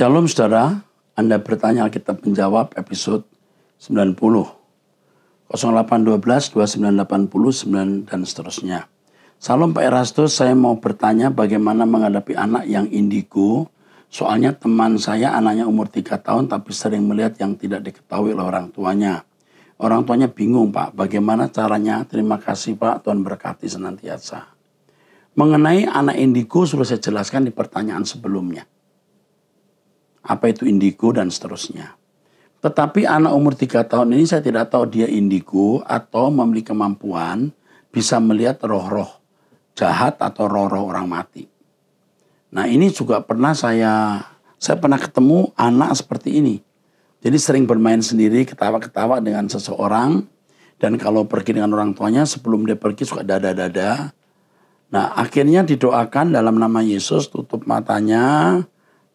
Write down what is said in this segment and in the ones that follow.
Shalom saudara, Anda bertanya Alkitab menjawab episode 90. 0812 2980 9 dan seterusnya. Salam Pak Erastus, saya mau bertanya bagaimana menghadapi anak yang indigo. Soalnya teman saya anaknya umur 3 tahun tapi sering melihat yang tidak diketahui oleh orang tuanya. Orang tuanya bingung Pak, bagaimana caranya? Terima kasih Pak, Tuhan berkati senantiasa. Mengenai anak indigo sudah saya jelaskan di pertanyaan sebelumnya apa itu indigo dan seterusnya. Tetapi anak umur 3 tahun ini saya tidak tahu dia indigo atau memiliki kemampuan bisa melihat roh-roh jahat atau roh-roh orang mati. Nah ini juga pernah saya, saya pernah ketemu anak seperti ini. Jadi sering bermain sendiri, ketawa-ketawa dengan seseorang. Dan kalau pergi dengan orang tuanya, sebelum dia pergi suka dada-dada. Nah akhirnya didoakan dalam nama Yesus, tutup matanya,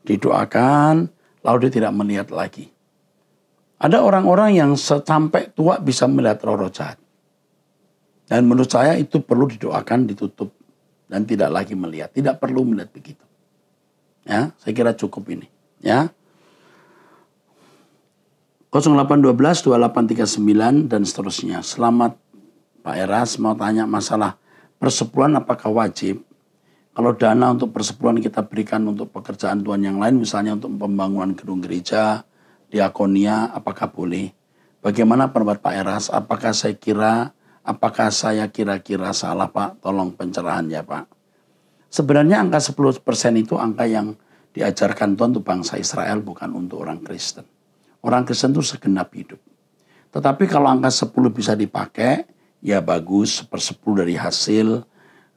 didoakan, lalu dia tidak melihat lagi. Ada orang-orang yang sampai tua bisa melihat roh-roh jahat. Dan menurut saya itu perlu didoakan, ditutup. Dan tidak lagi melihat. Tidak perlu melihat begitu. Ya, saya kira cukup ini. Ya. 0812 2839 dan seterusnya. Selamat Pak Eras mau tanya masalah persepuluhan apakah wajib? Kalau dana untuk persepuluhan kita berikan untuk pekerjaan Tuhan yang lain, misalnya untuk pembangunan gedung gereja, diakonia, apakah boleh? Bagaimana pendapat Pak Eras? Apakah saya kira, apakah saya kira-kira salah Pak? Tolong pencerahan ya Pak. Sebenarnya angka 10% itu angka yang diajarkan Tuhan untuk bangsa Israel, bukan untuk orang Kristen. Orang Kristen itu segenap hidup. Tetapi kalau angka 10 bisa dipakai, ya bagus, sepersepuluh dari hasil,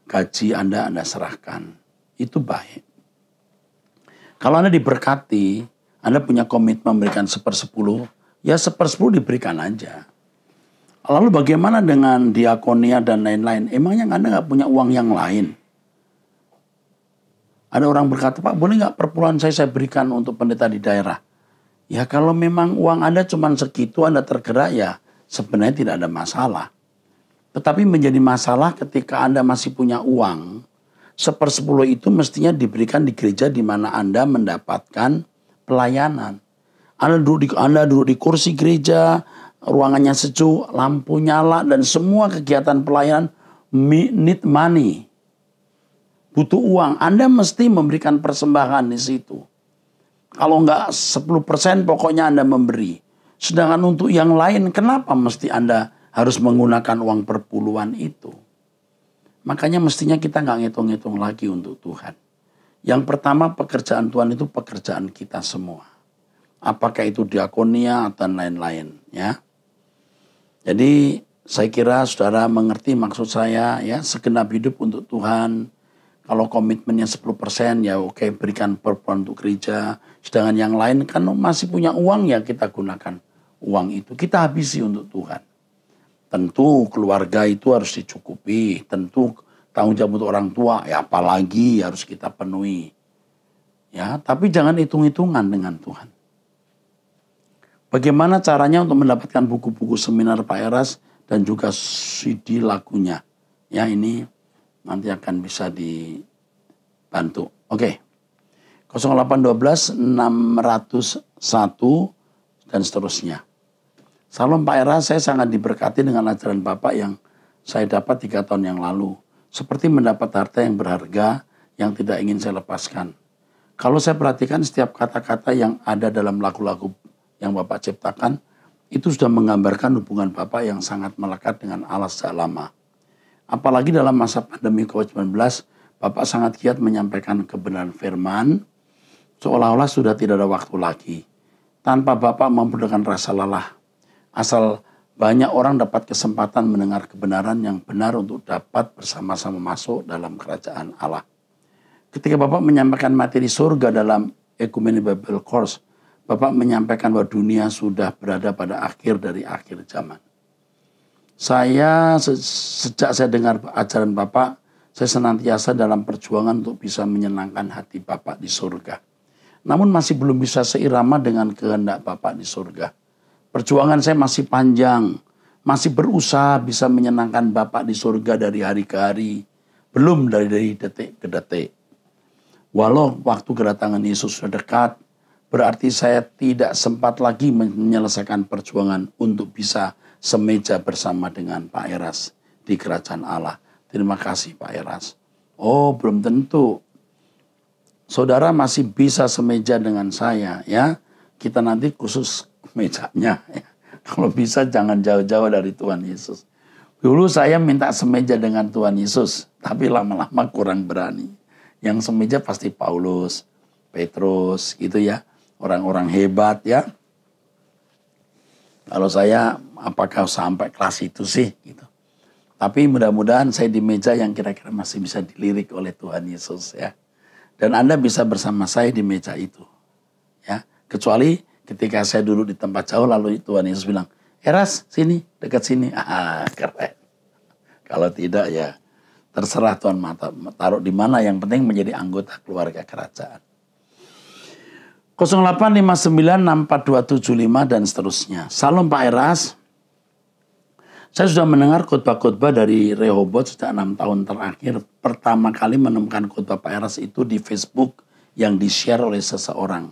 gaji Anda, Anda serahkan. Itu baik. Kalau Anda diberkati, Anda punya komitmen memberikan sepersepuluh, ya sepersepuluh diberikan aja. Lalu bagaimana dengan diakonia dan lain-lain? Emangnya Anda nggak punya uang yang lain? Ada orang berkata, Pak boleh nggak perpuluhan saya saya berikan untuk pendeta di daerah? Ya kalau memang uang Anda cuma segitu Anda tergerak ya sebenarnya tidak ada masalah. Tetapi menjadi masalah ketika Anda masih punya uang, sepersepuluh itu mestinya diberikan di gereja di mana Anda mendapatkan pelayanan. Anda duduk di, Anda duduk di kursi gereja, ruangannya sejuk, lampu nyala, dan semua kegiatan pelayanan need money. Butuh uang. Anda mesti memberikan persembahan di situ. Kalau nggak 10% pokoknya Anda memberi. Sedangkan untuk yang lain, kenapa mesti Anda harus menggunakan uang perpuluhan itu. Makanya mestinya kita nggak ngitung-ngitung lagi untuk Tuhan. Yang pertama pekerjaan Tuhan itu pekerjaan kita semua. Apakah itu diakonia atau lain-lain ya. Jadi saya kira saudara mengerti maksud saya ya segenap hidup untuk Tuhan. Kalau komitmennya 10% ya oke berikan perpuluhan untuk gereja. Sedangkan yang lain kan masih punya uang ya kita gunakan uang itu. Kita habisi untuk Tuhan. Tentu keluarga itu harus dicukupi, tentu tanggung jawab untuk orang tua ya apalagi harus kita penuhi. Ya, tapi jangan hitung-hitungan dengan Tuhan. Bagaimana caranya untuk mendapatkan buku-buku seminar Pak Eras dan juga CD lagunya? Ya, ini nanti akan bisa dibantu. Oke. Okay. 0812 601 dan seterusnya. Salam Pak Era, saya sangat diberkati dengan ajaran Bapak yang saya dapat tiga tahun yang lalu. Seperti mendapat harta yang berharga yang tidak ingin saya lepaskan. Kalau saya perhatikan setiap kata-kata yang ada dalam lagu-lagu yang Bapak ciptakan, itu sudah menggambarkan hubungan Bapak yang sangat melekat dengan alas sejak lama. Apalagi dalam masa pandemi COVID-19, Bapak sangat giat menyampaikan kebenaran firman, seolah-olah sudah tidak ada waktu lagi. Tanpa Bapak memperdekan rasa lelah, Asal banyak orang dapat kesempatan mendengar kebenaran yang benar untuk dapat bersama-sama masuk dalam kerajaan Allah. Ketika Bapak menyampaikan materi surga dalam Ecumenical Bible Course, Bapak menyampaikan bahwa dunia sudah berada pada akhir dari akhir zaman. Saya sejak saya dengar ajaran Bapak, saya senantiasa dalam perjuangan untuk bisa menyenangkan hati Bapak di surga. Namun masih belum bisa seirama dengan kehendak Bapak di surga. Perjuangan saya masih panjang. Masih berusaha bisa menyenangkan Bapak di surga dari hari ke hari. Belum dari, dari detik ke detik. Walau waktu kedatangan Yesus sudah dekat, berarti saya tidak sempat lagi menyelesaikan perjuangan untuk bisa semeja bersama dengan Pak Eras di kerajaan Allah. Terima kasih Pak Eras. Oh, belum tentu. Saudara masih bisa semeja dengan saya ya. Kita nanti khusus mejanya. Kalau bisa jangan jauh-jauh dari Tuhan Yesus. Dulu saya minta semeja dengan Tuhan Yesus, tapi lama-lama kurang berani. Yang semeja pasti Paulus, Petrus gitu ya, orang-orang hebat ya. Kalau saya apakah sampai kelas itu sih gitu. Tapi mudah-mudahan saya di meja yang kira-kira masih bisa dilirik oleh Tuhan Yesus ya. Dan Anda bisa bersama saya di meja itu. Ya, kecuali ketika saya duduk di tempat jauh lalu Tuhan Yesus bilang, Eras sini, dekat sini. Ah, keren. Kalau tidak ya terserah Tuhan mata, taruh di mana yang penting menjadi anggota keluarga kerajaan. 085964275 dan seterusnya. Salam Pak Eras. Saya sudah mendengar khotbah-khotbah dari Rehobot sudah enam tahun terakhir. Pertama kali menemukan khotbah Pak Eras itu di Facebook yang di-share oleh seseorang.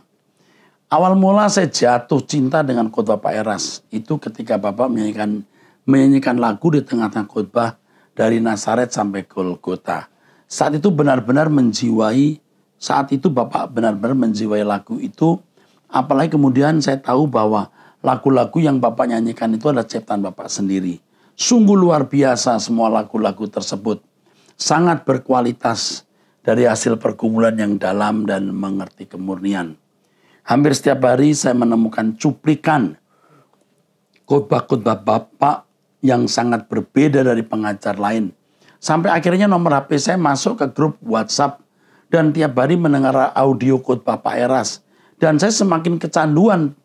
Awal mula saya jatuh cinta dengan khotbah Pak Eras. Itu ketika Bapak menyanyikan menyanyikan lagu di tengah-tengah khotbah dari Nasaret sampai Golgota. Saat itu benar-benar menjiwai, saat itu Bapak benar-benar menjiwai lagu itu. Apalagi kemudian saya tahu bahwa lagu-lagu yang Bapak nyanyikan itu adalah ciptaan Bapak sendiri. Sungguh luar biasa semua lagu-lagu tersebut. Sangat berkualitas dari hasil pergumulan yang dalam dan mengerti kemurnian. Hampir setiap hari saya menemukan cuplikan khotbah-khotbah Bapak yang sangat berbeda dari pengajar lain. Sampai akhirnya nomor HP saya masuk ke grup WhatsApp dan tiap hari mendengar audio khotbah Pak Eras. Dan saya semakin kecanduan.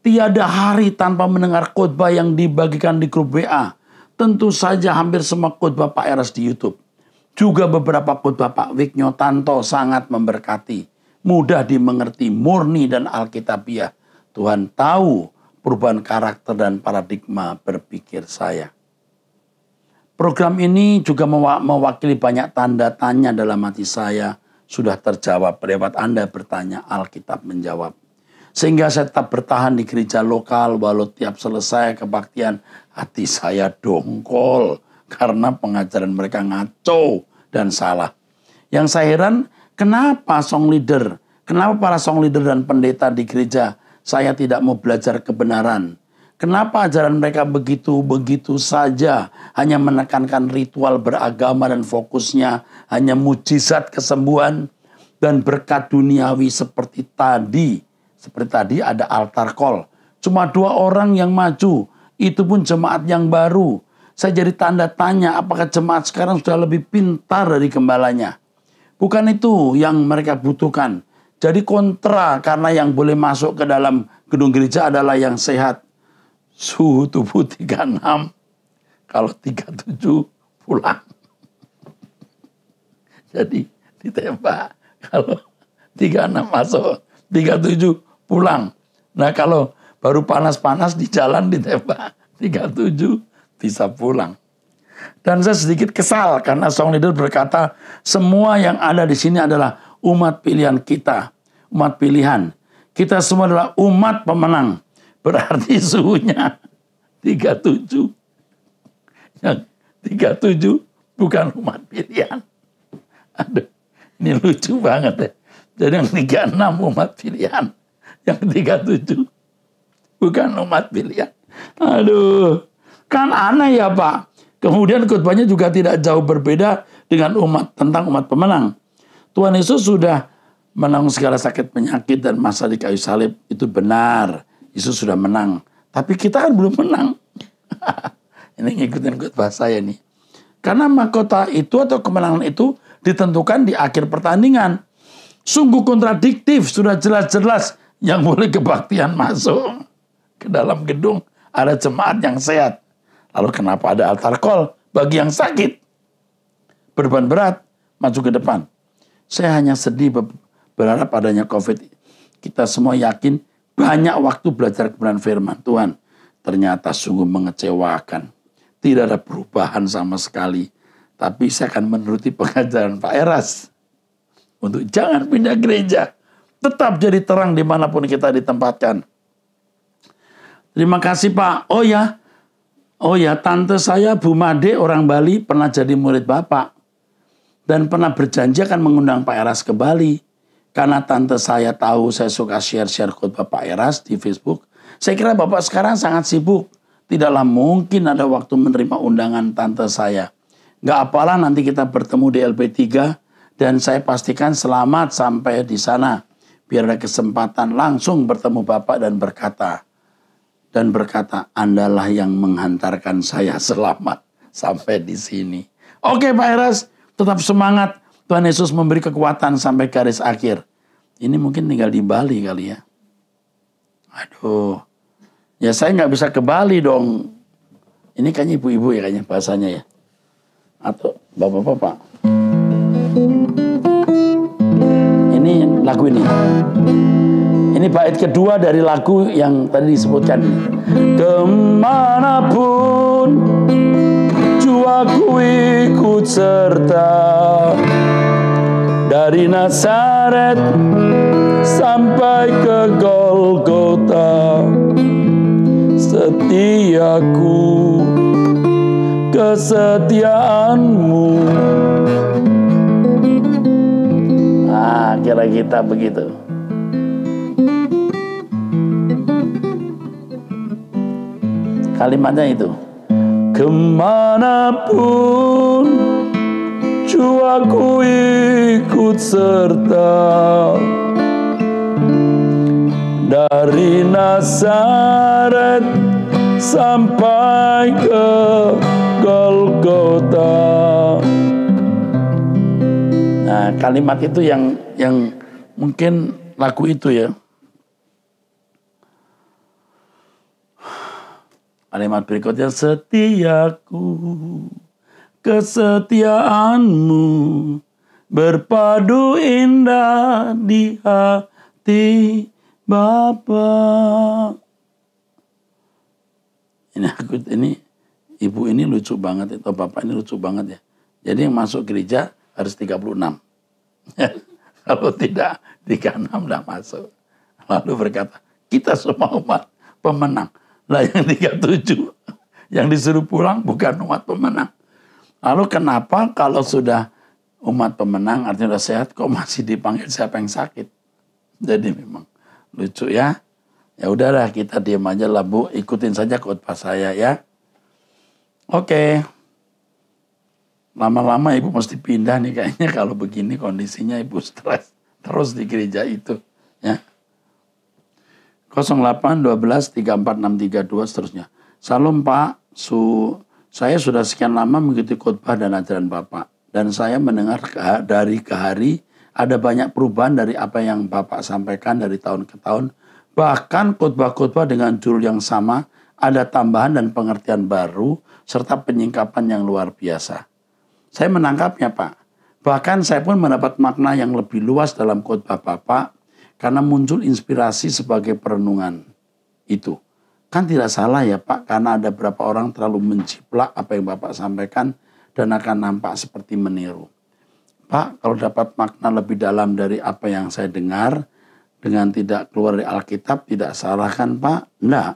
Tiada hari tanpa mendengar khotbah yang dibagikan di grup WA. Tentu saja hampir semua khotbah Pak Eras di YouTube. Juga beberapa khotbah Pak Wiknyo Tanto sangat memberkati mudah dimengerti, murni dan alkitabiah. Tuhan tahu perubahan karakter dan paradigma berpikir saya. Program ini juga mewakili banyak tanda tanya dalam hati saya sudah terjawab lewat Anda bertanya Alkitab menjawab. Sehingga saya tetap bertahan di gereja lokal walau tiap selesai kebaktian hati saya dongkol karena pengajaran mereka ngaco dan salah. Yang saya heran Kenapa song leader? Kenapa para song leader dan pendeta di gereja saya tidak mau belajar kebenaran? Kenapa ajaran mereka begitu-begitu saja hanya menekankan ritual beragama dan fokusnya hanya mujizat kesembuhan dan berkat duniawi seperti tadi. Seperti tadi ada altar call. Cuma dua orang yang maju, itu pun jemaat yang baru. Saya jadi tanda tanya apakah jemaat sekarang sudah lebih pintar dari gembalanya. Bukan itu yang mereka butuhkan. Jadi kontra karena yang boleh masuk ke dalam gedung gereja adalah yang sehat. Suhu tubuh 36. Kalau 37 pulang. Jadi ditembak. Kalau 36 masuk, 37 pulang. Nah kalau baru panas-panas di jalan ditembak, 37 bisa pulang. Dan saya sedikit kesal karena song leader berkata, semua yang ada di sini adalah umat pilihan kita. Umat pilihan. Kita semua adalah umat pemenang. Berarti suhunya 37. Yang 37 bukan umat pilihan. Aduh, ini lucu banget ya. Jadi yang 36 umat pilihan. Yang 37 bukan umat pilihan. Aduh, kan aneh ya Pak. Kemudian khutbahnya juga tidak jauh berbeda dengan umat tentang umat pemenang. Tuhan Yesus sudah menanggung segala sakit penyakit dan masa di kayu salib itu benar. Yesus sudah menang. Tapi kita kan belum menang. ini ngikutin khutbah saya nih. Karena mahkota itu atau kemenangan itu ditentukan di akhir pertandingan. Sungguh kontradiktif, sudah jelas-jelas yang boleh kebaktian masuk ke dalam gedung ada jemaat yang sehat Lalu kenapa ada altar call bagi yang sakit? Berban berat, maju ke depan. Saya hanya sedih berharap adanya COVID. Kita semua yakin banyak waktu belajar kebenaran firman Tuhan. Ternyata sungguh mengecewakan. Tidak ada perubahan sama sekali. Tapi saya akan menuruti pengajaran Pak Eras. Untuk jangan pindah gereja. Tetap jadi terang dimanapun kita ditempatkan. Terima kasih Pak. Oh ya, Oh ya, tante saya Bu Made orang Bali pernah jadi murid Bapak. Dan pernah berjanji akan mengundang Pak Eras ke Bali. Karena tante saya tahu saya suka share-share quote bapak Eras di Facebook. Saya kira Bapak sekarang sangat sibuk. Tidaklah mungkin ada waktu menerima undangan tante saya. Gak apalah nanti kita bertemu di LP3 dan saya pastikan selamat sampai di sana. Biar ada kesempatan langsung bertemu Bapak dan berkata, dan berkata, "Andalah yang menghantarkan saya selamat sampai di sini." Oke, Pak Eras, tetap semangat. Tuhan Yesus memberi kekuatan sampai garis akhir. Ini mungkin tinggal di Bali kali ya. Aduh, ya saya nggak bisa ke Bali dong. Ini kayaknya ibu-ibu ya kayaknya bahasanya ya. Atau bapak-bapak. Ini lagu ini. Ini bait kedua dari lagu yang tadi disebutkan ini. Kemanapun jiwaku ikut serta dari Nasaret sampai ke Golgota setiaku kesetiaanmu Ah kira kita begitu. Kalimatnya itu. Kemanapun cuaku ikut serta dari Nasaret sampai ke Golgota. Nah, kalimat itu yang yang mungkin lagu itu ya. Kalimat berikutnya setiaku kesetiaanmu berpadu indah di hati Bapa. Ini aku ini ibu ini lucu banget atau bapak ini lucu banget ya. Jadi yang masuk gereja harus 36. Kalau tidak 36 tidak masuk. Lalu berkata, kita semua umat pemenang. Lah yang tujuh yang disuruh pulang bukan umat pemenang. Lalu kenapa kalau sudah umat pemenang artinya sudah sehat kok masih dipanggil siapa yang sakit? Jadi memang lucu ya. Ya udahlah kita diam aja lah Bu, ikutin saja khotbah saya ya. Oke. Lama-lama Ibu mesti pindah nih kayaknya kalau begini kondisinya Ibu stres terus di gereja itu ya. 08 12 34632 seterusnya. Salam Pak, su saya sudah sekian lama mengikuti khotbah dan ajaran Bapak dan saya mendengar ke, dari ke hari ada banyak perubahan dari apa yang Bapak sampaikan dari tahun ke tahun. Bahkan khotbah-khotbah dengan judul yang sama ada tambahan dan pengertian baru serta penyingkapan yang luar biasa. Saya menangkapnya, Pak. Bahkan saya pun mendapat makna yang lebih luas dalam khotbah Bapak karena muncul inspirasi sebagai perenungan itu. Kan tidak salah ya Pak, karena ada beberapa orang terlalu menciplak apa yang Bapak sampaikan dan akan nampak seperti meniru. Pak, kalau dapat makna lebih dalam dari apa yang saya dengar, dengan tidak keluar dari Alkitab, tidak salah kan Pak? Enggak.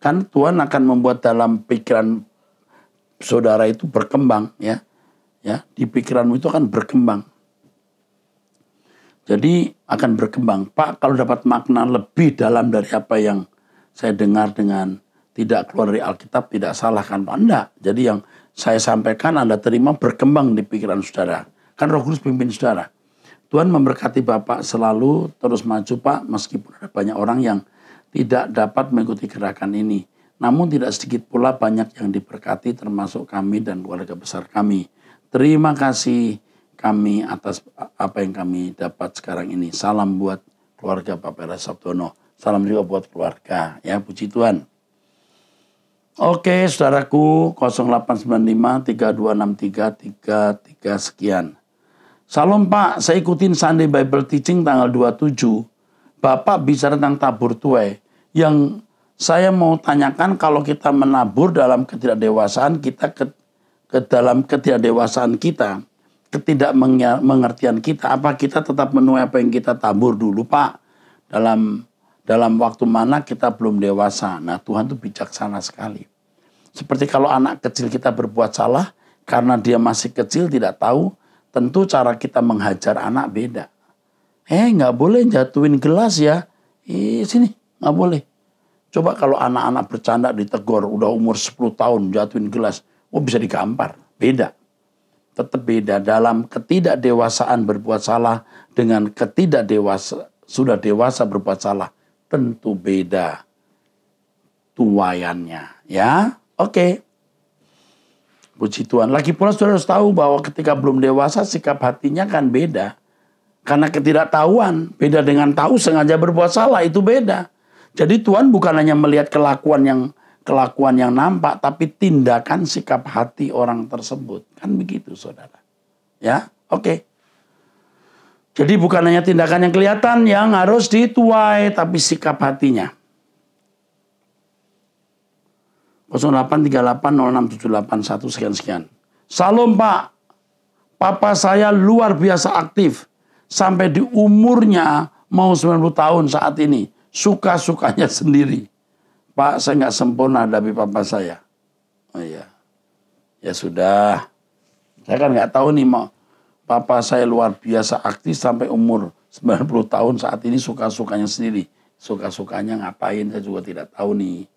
Kan Tuhan akan membuat dalam pikiran saudara itu berkembang ya. Ya, di pikiranmu itu akan berkembang jadi akan berkembang. Pak, kalau dapat makna lebih dalam dari apa yang saya dengar dengan tidak keluar dari Alkitab, tidak salahkan anda. Pak? Enggak. Jadi yang saya sampaikan Anda terima berkembang di pikiran saudara. Kan roh kudus pimpin saudara. Tuhan memberkati Bapak selalu terus maju Pak, meskipun ada banyak orang yang tidak dapat mengikuti gerakan ini. Namun tidak sedikit pula banyak yang diberkati termasuk kami dan keluarga besar kami. Terima kasih kami atas apa yang kami dapat sekarang ini. Salam buat keluarga Pak Era Sabtono. Salam juga buat keluarga ya, puji Tuhan. Oke, saudaraku 0895 3263 33 sekian. Salam Pak, saya ikutin Sunday Bible Teaching tanggal 27. Bapak bicara tentang tabur tuai. Yang saya mau tanyakan kalau kita menabur dalam ketidakdewasaan kita ke, ke dalam ketidakdewasaan kita ketidakmengertian kita apa kita tetap menuai apa yang kita tabur dulu Pak dalam dalam waktu mana kita belum dewasa. Nah, Tuhan tuh bijaksana sekali. Seperti kalau anak kecil kita berbuat salah karena dia masih kecil tidak tahu, tentu cara kita menghajar anak beda. Eh, nggak boleh jatuhin gelas ya. Eh, sini, nggak boleh. Coba kalau anak-anak bercanda ditegur, udah umur 10 tahun jatuhin gelas, oh bisa digampar. Beda tetap beda dalam ketidakdewasaan berbuat salah dengan ketidakdewasa sudah dewasa berbuat salah tentu beda tuayannya ya oke okay. puji Tuhan lagi pula sudah harus tahu bahwa ketika belum dewasa sikap hatinya kan beda karena ketidaktahuan beda dengan tahu sengaja berbuat salah itu beda jadi Tuhan bukan hanya melihat kelakuan yang kelakuan yang nampak, tapi tindakan sikap hati orang tersebut. Kan begitu, saudara. Ya, oke. Okay. Jadi bukan hanya tindakan yang kelihatan yang harus dituai, tapi sikap hatinya. 08380678 sekian-sekian. Salam Pak, Papa saya luar biasa aktif. Sampai di umurnya mau 90 tahun saat ini. Suka-sukanya sendiri. Pak, saya nggak sempurna dari papa saya. Oh iya. Ya sudah. Saya kan nggak tahu nih mau papa saya luar biasa aktif sampai umur 90 tahun saat ini suka-sukanya sendiri. Suka-sukanya ngapain saya juga tidak tahu nih.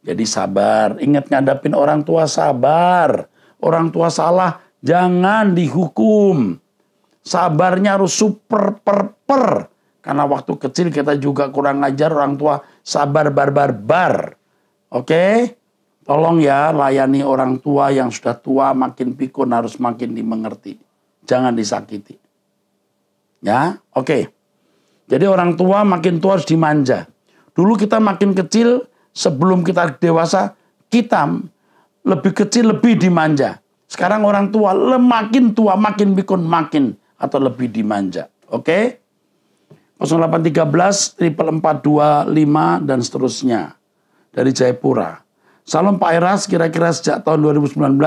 Jadi sabar, ingat ngadapin orang tua sabar. Orang tua salah jangan dihukum. Sabarnya harus super per per. Karena waktu kecil kita juga kurang ajar orang tua sabar bar bar bar. Oke? Okay? Tolong ya layani orang tua yang sudah tua makin pikun harus makin dimengerti. Jangan disakiti. Ya, oke. Okay. Jadi orang tua makin tua harus dimanja. Dulu kita makin kecil sebelum kita dewasa kita lebih kecil lebih dimanja. Sekarang orang tua makin tua makin pikun makin atau lebih dimanja. Oke? Okay? 0813 4425 dan seterusnya dari Jayapura. Salam Pak Eras kira-kira sejak tahun 2019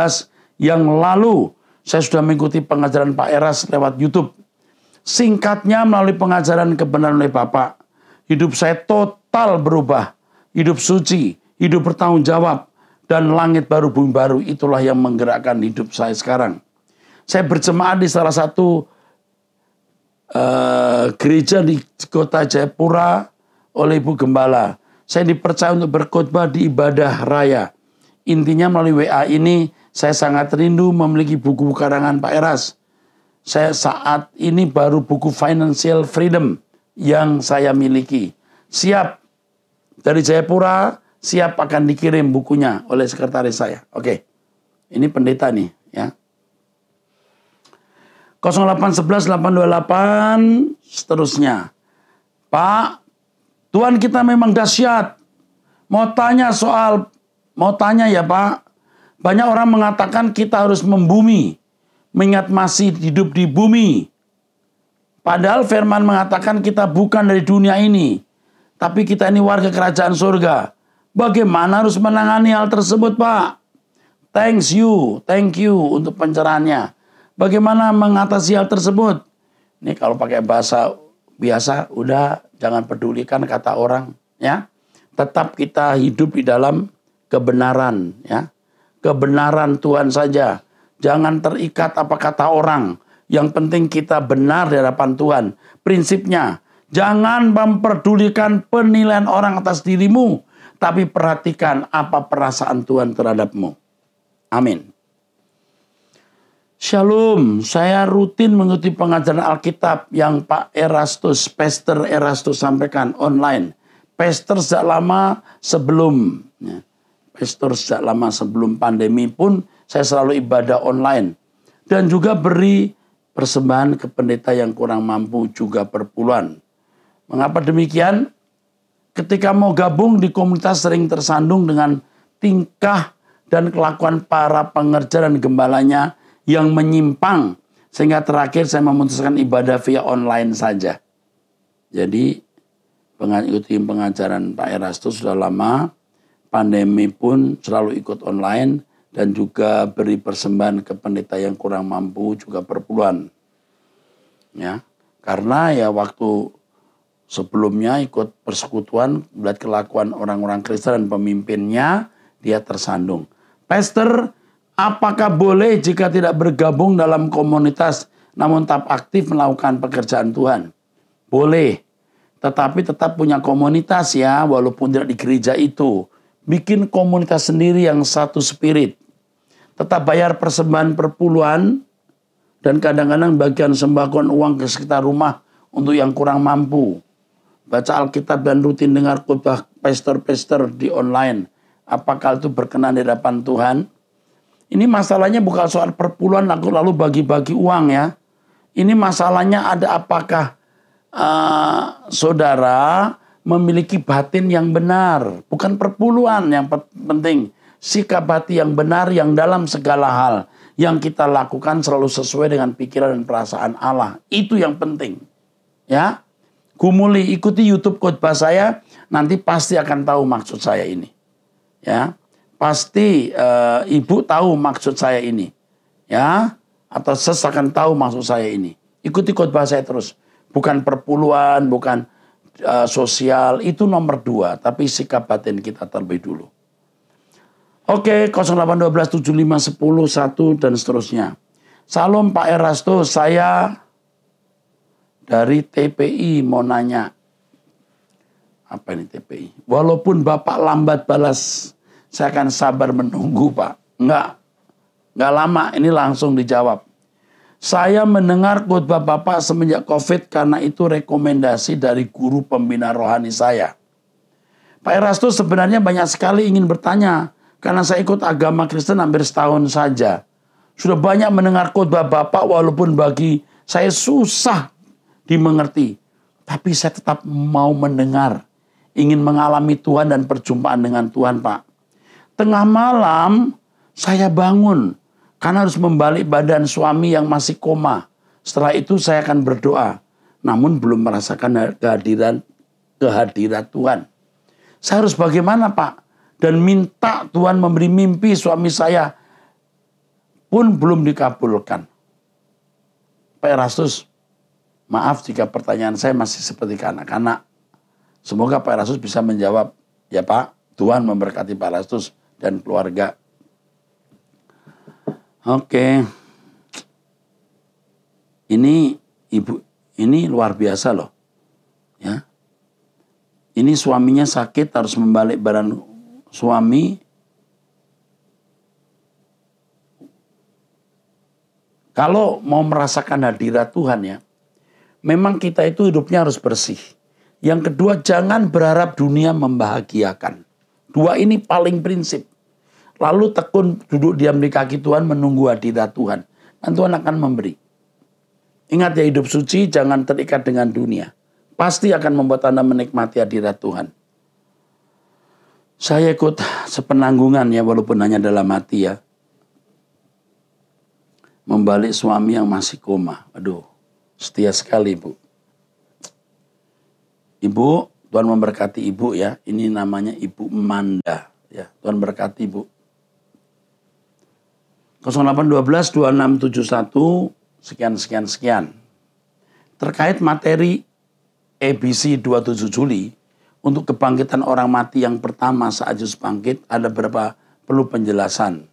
yang lalu saya sudah mengikuti pengajaran Pak Eras lewat YouTube. Singkatnya melalui pengajaran kebenaran oleh Bapak, hidup saya total berubah. Hidup suci, hidup bertanggung jawab, dan langit baru bumi baru itulah yang menggerakkan hidup saya sekarang. Saya berjemaah di salah satu uh, gereja di kota Jayapura oleh Ibu Gembala. Saya dipercaya untuk berkhotbah di ibadah raya. Intinya melalui WA ini saya sangat rindu memiliki buku karangan Pak Eras. Saya saat ini baru buku Financial Freedom yang saya miliki. Siap dari Jayapura, siap akan dikirim bukunya oleh sekretaris saya. Oke. Ini pendeta nih, ya. 0811 828 seterusnya. Pak, Tuhan kita memang dahsyat. Mau tanya soal, mau tanya ya Pak. Banyak orang mengatakan kita harus membumi. Mengingat masih hidup di bumi. Padahal firman mengatakan kita bukan dari dunia ini. Tapi kita ini warga kerajaan surga. Bagaimana harus menangani hal tersebut Pak? Thanks you, thank you untuk pencerahannya. Bagaimana mengatasi hal tersebut? Ini kalau pakai bahasa biasa, udah jangan pedulikan kata orang, ya. Tetap kita hidup di dalam kebenaran, ya. Kebenaran Tuhan saja. Jangan terikat apa kata orang. Yang penting kita benar di hadapan Tuhan. Prinsipnya, jangan memperdulikan penilaian orang atas dirimu, tapi perhatikan apa perasaan Tuhan terhadapmu. Amin. Shalom, saya rutin mengikuti pengajaran Alkitab yang Pak Erastus, Pastor Erastus sampaikan online. Pastor sejak lama sebelum, ya, Pastor sejak lama sebelum pandemi pun saya selalu ibadah online. Dan juga beri persembahan ke pendeta yang kurang mampu juga perpuluhan. Mengapa demikian? Ketika mau gabung di komunitas sering tersandung dengan tingkah dan kelakuan para pengerja dan gembalanya yang menyimpang sehingga terakhir saya memutuskan ibadah via online saja. Jadi ikutin pengajaran Pak Erastus sudah lama, pandemi pun selalu ikut online dan juga beri persembahan ke pendeta yang kurang mampu juga perpuluhan. Ya, karena ya waktu sebelumnya ikut persekutuan melihat kelakuan orang-orang Kristen dan pemimpinnya dia tersandung. Pastor Apakah boleh jika tidak bergabung dalam komunitas namun tetap aktif melakukan pekerjaan Tuhan? Boleh, tetapi tetap punya komunitas ya, walaupun tidak di gereja itu. Bikin komunitas sendiri yang satu spirit. Tetap bayar persembahan perpuluhan dan kadang-kadang bagian sembahkan uang ke sekitar rumah untuk yang kurang mampu. Baca Alkitab dan rutin dengar khotbah pester-pester di online. Apakah itu berkenan di hadapan Tuhan? Ini masalahnya bukan soal perpuluhan lalu bagi-bagi uang ya. Ini masalahnya ada apakah uh, saudara memiliki batin yang benar, bukan perpuluhan yang penting. Sikap hati yang benar yang dalam segala hal yang kita lakukan selalu sesuai dengan pikiran dan perasaan Allah. Itu yang penting. Ya. Kumuli ikuti YouTube khotbah saya, nanti pasti akan tahu maksud saya ini. Ya pasti uh, ibu tahu maksud saya ini. Ya, atau sesakan tahu maksud saya ini. Ikuti khotbah saya terus. Bukan perpuluhan, bukan uh, sosial, itu nomor dua. Tapi sikap batin kita terlebih dulu. Oke, okay, dan seterusnya. Salam Pak Erasto, saya dari TPI mau nanya. Apa ini TPI? Walaupun Bapak lambat balas saya akan sabar menunggu Pak. Enggak. Enggak lama ini langsung dijawab. Saya mendengar khotbah Bapak semenjak COVID karena itu rekomendasi dari guru pembina rohani saya. Pak Erasto sebenarnya banyak sekali ingin bertanya karena saya ikut agama Kristen hampir setahun saja. Sudah banyak mendengar khotbah Bapak walaupun bagi saya susah dimengerti. Tapi saya tetap mau mendengar, ingin mengalami Tuhan dan perjumpaan dengan Tuhan Pak. Tengah malam saya bangun karena harus membalik badan suami yang masih koma. Setelah itu saya akan berdoa, namun belum merasakan kehadiran kehadiran Tuhan. Saya harus bagaimana, Pak? Dan minta Tuhan memberi mimpi suami saya pun belum dikabulkan. Pak Erastus, maaf jika pertanyaan saya masih seperti kanak-kanak. Semoga Pak Erastus bisa menjawab, ya Pak, Tuhan memberkati Pak Erastus dan keluarga. Oke. Okay. Ini ibu ini luar biasa loh. Ya. Ini suaminya sakit harus membalik badan suami. Kalau mau merasakan hadirat Tuhan ya, memang kita itu hidupnya harus bersih. Yang kedua, jangan berharap dunia membahagiakan. Dua ini paling prinsip. Lalu tekun duduk diam di kaki Tuhan menunggu hadirat Tuhan. Dan Tuhan akan memberi. Ingat ya hidup suci jangan terikat dengan dunia. Pasti akan membuat Anda menikmati hadirat Tuhan. Saya ikut sepenanggungan ya walaupun hanya dalam hati ya. Membalik suami yang masih koma. Aduh, setia sekali Bu. Ibu, Tuhan memberkati ibu ya. Ini namanya Ibu Manda ya. Tuhan berkati Ibu. 0812 2671 sekian sekian sekian. Terkait materi ABC 27 Juli untuk kebangkitan orang mati yang pertama saat Yesus bangkit ada beberapa perlu penjelasan.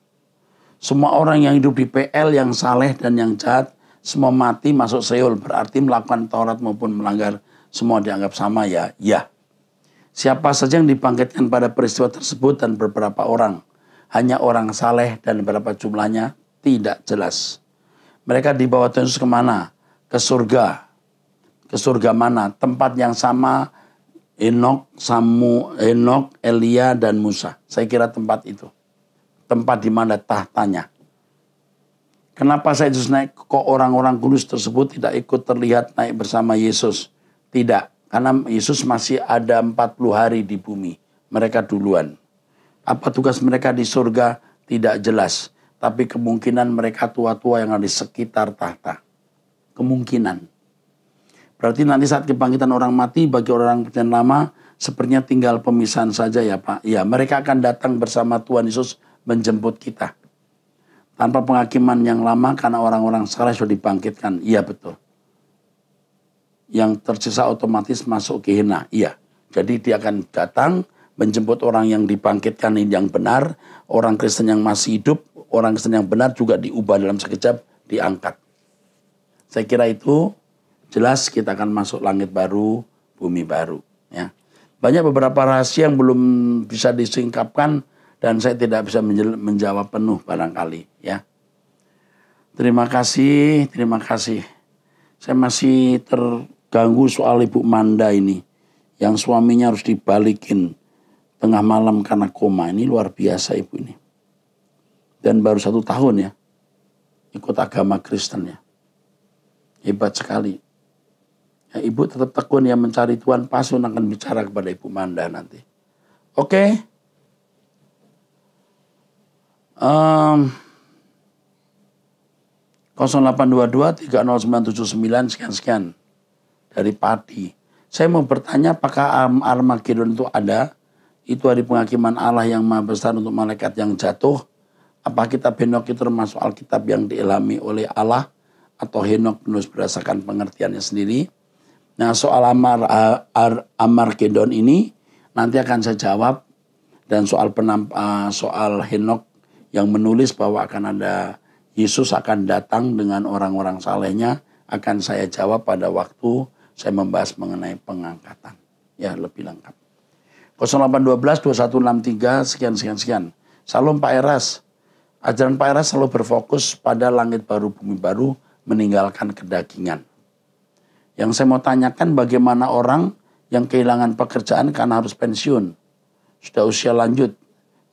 Semua orang yang hidup di PL yang saleh dan yang jahat semua mati masuk Seul berarti melakukan Taurat maupun melanggar semua dianggap sama ya? Ya. Siapa saja yang dipanggilkan pada peristiwa tersebut dan beberapa orang. Hanya orang saleh dan berapa jumlahnya tidak jelas. Mereka dibawa Tuhan Yesus kemana? Ke surga. Ke surga mana? Tempat yang sama Enok, Samu, Enok, Elia, dan Musa. Saya kira tempat itu. Tempat di mana tahtanya. Kenapa saya Yesus naik? Kok orang-orang kudus tersebut tidak ikut terlihat naik bersama Yesus? Tidak, karena Yesus masih ada 40 hari di bumi. Mereka duluan. Apa tugas mereka di surga? Tidak jelas. Tapi kemungkinan mereka tua-tua yang ada di sekitar tahta. Kemungkinan. Berarti nanti saat kebangkitan orang mati bagi orang yang lama sepertinya tinggal pemisahan saja ya Pak. Ya mereka akan datang bersama Tuhan Yesus menjemput kita. Tanpa penghakiman yang lama karena orang-orang sekarang sudah dibangkitkan. Iya betul yang tersisa otomatis masuk ke hina. Iya. Jadi dia akan datang menjemput orang yang dibangkitkan yang benar, orang Kristen yang masih hidup, orang Kristen yang benar juga diubah dalam sekejap, diangkat. Saya kira itu jelas kita akan masuk langit baru, bumi baru. Ya. Banyak beberapa rahasia yang belum bisa disingkapkan dan saya tidak bisa menjawab penuh barangkali. Ya. Terima kasih, terima kasih. Saya masih ter ganggu soal Ibu Manda ini yang suaminya harus dibalikin tengah malam karena koma ini luar biasa ibu ini. Dan baru satu tahun ya ikut agama Kristen ya. Hebat sekali. Ya, ibu tetap tekun ya mencari Tuhan. Pasun akan bicara kepada Ibu Manda nanti. Oke. Okay. Um, 0822 30979 sekian-sekian dari padi. Saya mau bertanya apakah Armageddon itu ada? Itu hari penghakiman Allah yang maha besar untuk malaikat yang jatuh. Apa kitab Henok itu termasuk Alkitab yang diilhami oleh Allah? Atau Henok penulis berdasarkan pengertiannya sendiri? Nah soal Amar, Ar, Amargedon ini nanti akan saya jawab. Dan soal penamp, soal Henok yang menulis bahwa akan ada Yesus akan datang dengan orang-orang salehnya akan saya jawab pada waktu saya membahas mengenai pengangkatan. Ya, lebih lengkap. 0812 2163 sekian sekian sekian. Salam Pak Eras. Ajaran Pak Eras selalu berfokus pada langit baru bumi baru meninggalkan kedagingan. Yang saya mau tanyakan bagaimana orang yang kehilangan pekerjaan karena harus pensiun. Sudah usia lanjut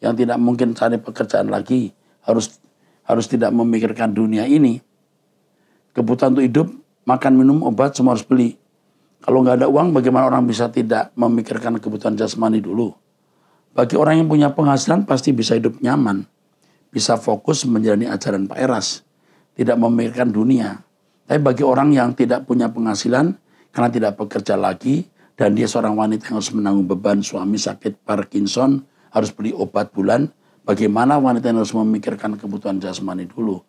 yang tidak mungkin cari pekerjaan lagi harus harus tidak memikirkan dunia ini. Kebutuhan untuk hidup, makan, minum, obat semua harus beli. Kalau nggak ada uang, bagaimana orang bisa tidak memikirkan kebutuhan jasmani dulu? Bagi orang yang punya penghasilan pasti bisa hidup nyaman, bisa fokus menjalani ajaran Pak Eras, tidak memikirkan dunia. Tapi bagi orang yang tidak punya penghasilan, karena tidak bekerja lagi, dan dia seorang wanita yang harus menanggung beban suami sakit Parkinson, harus beli obat bulan, bagaimana wanita yang harus memikirkan kebutuhan jasmani dulu?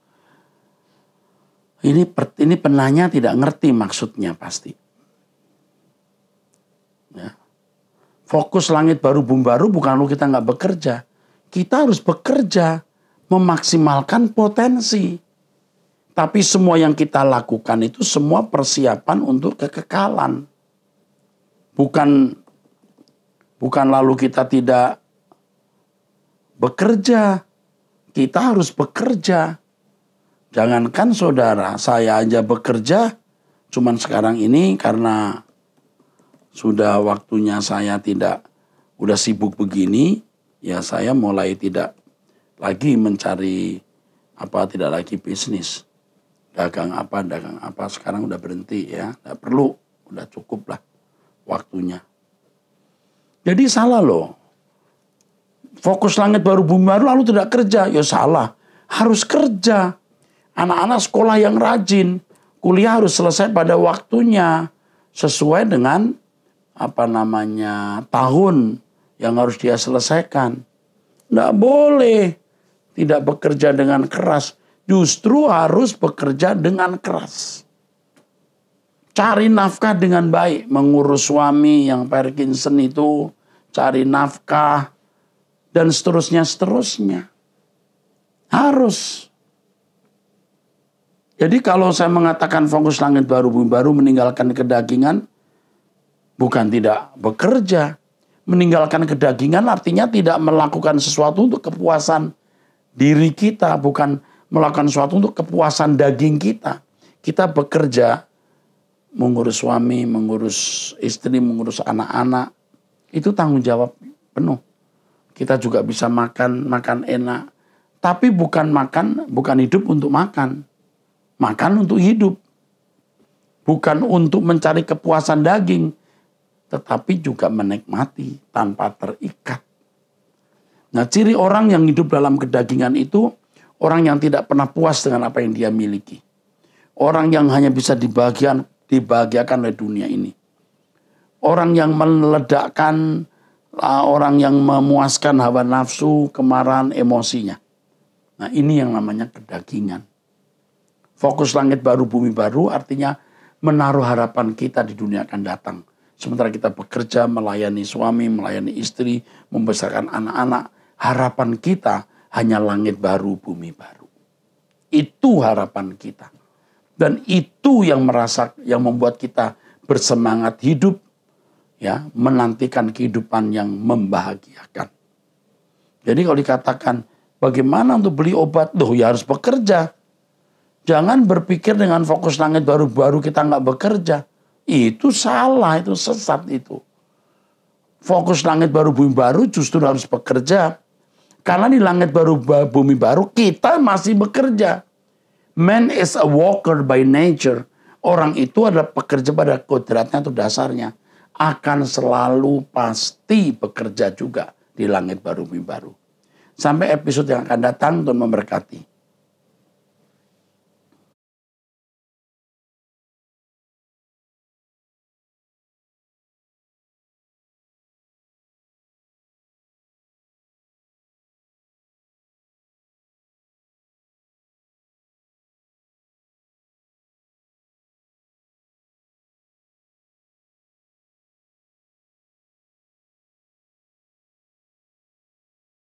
Ini, ini penanya tidak ngerti maksudnya pasti. Ya. Fokus langit baru bumi baru bukan lu kita nggak bekerja. Kita harus bekerja memaksimalkan potensi. Tapi semua yang kita lakukan itu semua persiapan untuk kekekalan. Bukan bukan lalu kita tidak bekerja. Kita harus bekerja. Jangankan saudara, saya aja bekerja cuman sekarang ini karena sudah waktunya saya tidak udah sibuk begini, ya saya mulai tidak lagi mencari apa tidak lagi bisnis dagang apa dagang apa sekarang udah berhenti ya tidak perlu udah cukup lah waktunya jadi salah loh fokus langit baru bumi baru lalu tidak kerja ya salah harus kerja anak-anak sekolah yang rajin kuliah harus selesai pada waktunya sesuai dengan apa namanya tahun yang harus dia selesaikan. Tidak boleh tidak bekerja dengan keras, justru harus bekerja dengan keras. Cari nafkah dengan baik, mengurus suami yang Parkinson itu, cari nafkah, dan seterusnya seterusnya. Harus. Jadi kalau saya mengatakan fokus langit baru bumi baru meninggalkan kedagingan, bukan tidak bekerja. Meninggalkan kedagingan artinya tidak melakukan sesuatu untuk kepuasan diri kita, bukan melakukan sesuatu untuk kepuasan daging kita. Kita bekerja mengurus suami, mengurus istri, mengurus anak-anak. Itu tanggung jawab penuh. Kita juga bisa makan, makan enak. Tapi bukan makan, bukan hidup untuk makan. Makan untuk hidup. Bukan untuk mencari kepuasan daging tetapi juga menikmati tanpa terikat. Nah, ciri orang yang hidup dalam kedagingan itu orang yang tidak pernah puas dengan apa yang dia miliki. Orang yang hanya bisa dibagian, dibahagiakan oleh dunia ini. Orang yang meledakkan ah, orang yang memuaskan hawa nafsu, kemarahan, emosinya. Nah, ini yang namanya kedagingan. Fokus langit baru, bumi baru artinya menaruh harapan kita di dunia akan datang. Sementara kita bekerja, melayani suami, melayani istri, membesarkan anak-anak, harapan kita hanya langit baru, bumi baru. Itu harapan kita. Dan itu yang merasa yang membuat kita bersemangat hidup ya, menantikan kehidupan yang membahagiakan. Jadi kalau dikatakan bagaimana untuk beli obat, tuh ya harus bekerja. Jangan berpikir dengan fokus langit baru-baru kita nggak bekerja. Itu salah, itu sesat itu. Fokus langit baru bumi baru justru harus bekerja. Karena di langit baru bumi baru kita masih bekerja. Man is a walker by nature. Orang itu adalah pekerja pada kodratnya atau dasarnya. Akan selalu pasti bekerja juga di langit baru bumi baru. Sampai episode yang akan datang untuk memberkati.